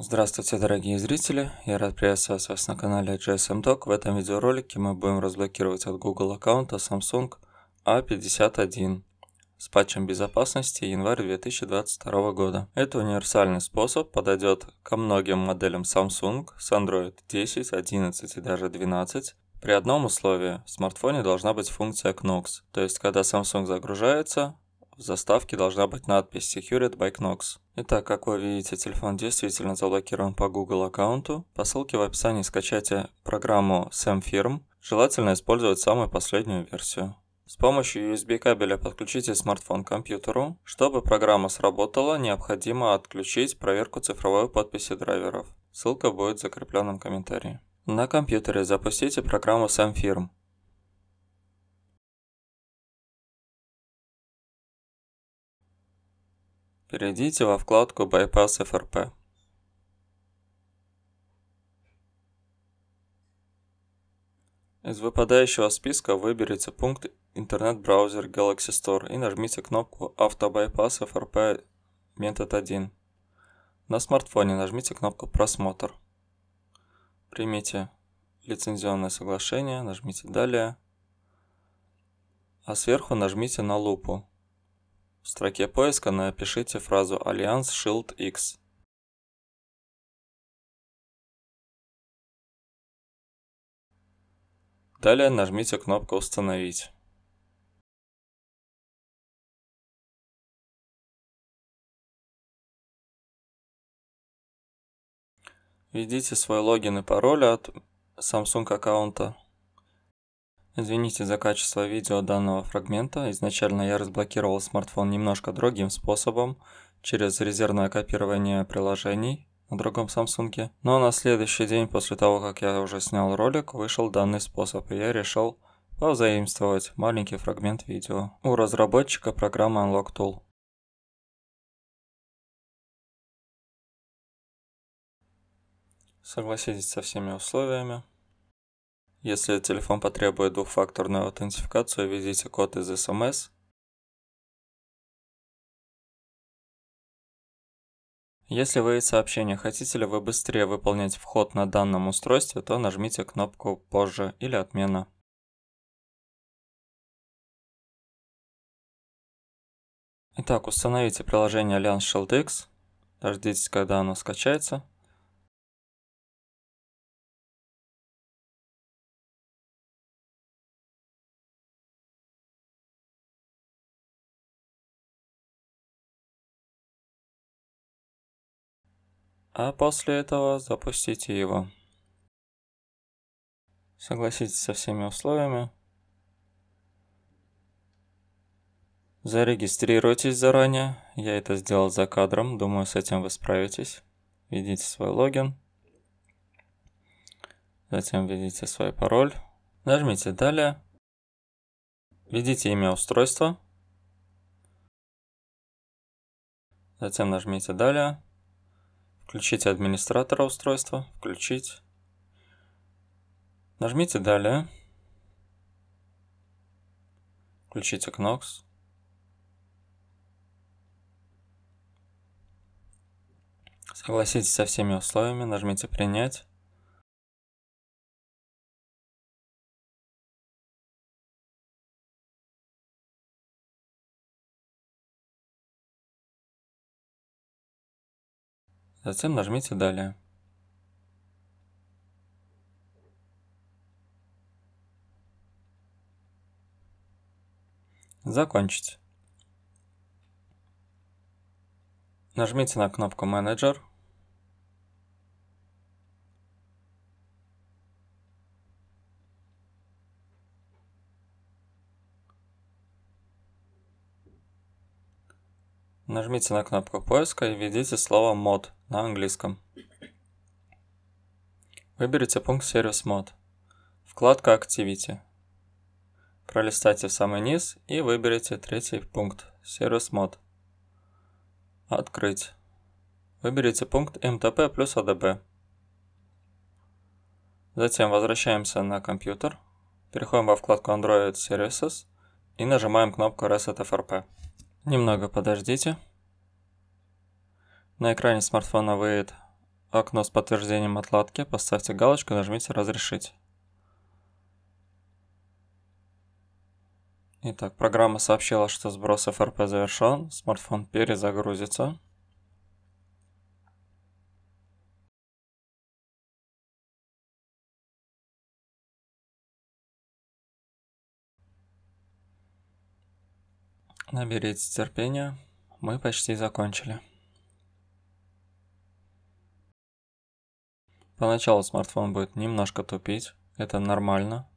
Здравствуйте, дорогие зрители! Я рад приветствовать вас на канале GSM Talk. В этом видеоролике мы будем разблокировать от Google аккаунта Samsung A51 с патчем безопасности январь 2022 года. Это универсальный способ, подойдет ко многим моделям Samsung с Android 10, 11 и даже 12. При одном условии в смартфоне должна быть функция Knox, то есть когда Samsung загружается, в заставке должна быть надпись Secured by Knox. Итак, как вы видите, телефон действительно заблокирован по Google аккаунту. По ссылке в описании скачайте программу SamFirm. Желательно использовать самую последнюю версию. С помощью USB кабеля подключите смартфон к компьютеру. Чтобы программа сработала, необходимо отключить проверку цифровой подписи драйверов. Ссылка будет в закрепленном комментарии. На компьютере запустите программу SamFirm. Перейдите во вкладку Bypass FRP. Из выпадающего списка выберите пункт интернет-браузер Galaxy Store и нажмите кнопку «Автобайпас FRP метод 1». На смартфоне нажмите кнопку «Просмотр». Примите лицензионное соглашение, нажмите «Далее», а сверху нажмите на лупу в строке поиска напишите фразу Альянс Шилд X». Далее нажмите кнопку «Установить». Введите свой логин и пароль от Samsung аккаунта. Извините за качество видео данного фрагмента. Изначально я разблокировал смартфон немножко другим способом, через резервное копирование приложений на другом Samsung. Но на следующий день после того, как я уже снял ролик, вышел данный способ, и я решил позаимствовать маленький фрагмент видео у разработчика программы Unlock Tool. Согласитесь со всеми условиями. Если телефон потребует двухфакторную аутентификацию, введите код из SMS. Эм Если вы из сообщения хотите ли вы быстрее выполнять вход на данном устройстве, то нажмите кнопку «Позже» или «Отмена». Итак, установите приложение Alliance Shield дождитесь, когда оно скачается. а после этого запустите его. Согласитесь со всеми условиями. Зарегистрируйтесь заранее. Я это сделал за кадром. Думаю, с этим вы справитесь. Введите свой логин. Затем введите свой пароль. Нажмите «Далее». Введите имя устройства. Затем нажмите «Далее». Включите администратора устройства. Включить. Нажмите «Далее». Включите Knox. Согласитесь со всеми условиями, нажмите «Принять». Затем нажмите «Далее». Закончить. Нажмите на кнопку «Менеджер», Нажмите на кнопку поиска и введите слово «мод» на английском. Выберите пункт «Сервис мод». Вкладка «Activity». Пролистайте в самый низ и выберите третий пункт «Сервис мод». «Открыть». Выберите пункт «МТП плюс АДБ». Затем возвращаемся на компьютер, переходим во вкладку Android Services и нажимаем кнопку Reset FRP. Немного подождите. На экране смартфона выйдет окно с подтверждением отладки. Поставьте галочку, нажмите «Разрешить». Итак, программа сообщила, что сброс FRP завершен, смартфон перезагрузится. Наберите терпения, мы почти закончили. Поначалу смартфон будет немножко тупить, это нормально.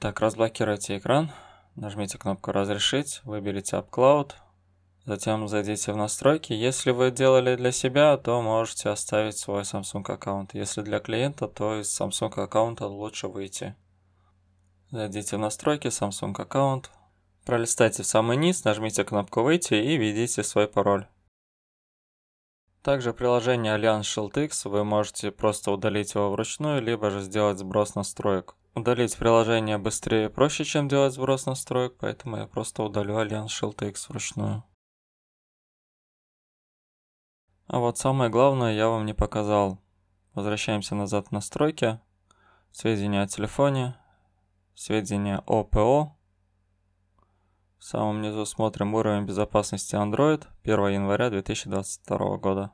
Так, разблокируйте экран, нажмите кнопку «Разрешить», выберите AppCloud, затем зайдите в настройки. Если вы делали для себя, то можете оставить свой Samsung аккаунт. Если для клиента, то из Samsung аккаунта лучше выйти. Зайдите в настройки, Samsung аккаунт, Пролистайте в самый низ, нажмите кнопку «Выйти» и введите свой пароль. Также приложение Alliance Shield X вы можете просто удалить его вручную, либо же сделать сброс настроек. Удалить приложение быстрее и проще, чем делать сброс настроек, поэтому я просто удалю Alliance Shield X вручную. А вот самое главное я вам не показал. Возвращаемся назад в настройки, сведения о телефоне, сведения о ПО, в самом низу смотрим уровень безопасности Android 1 января 2022 года.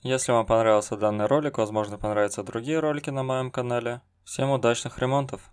Если вам понравился данный ролик, возможно понравятся другие ролики на моем канале. Всем удачных ремонтов!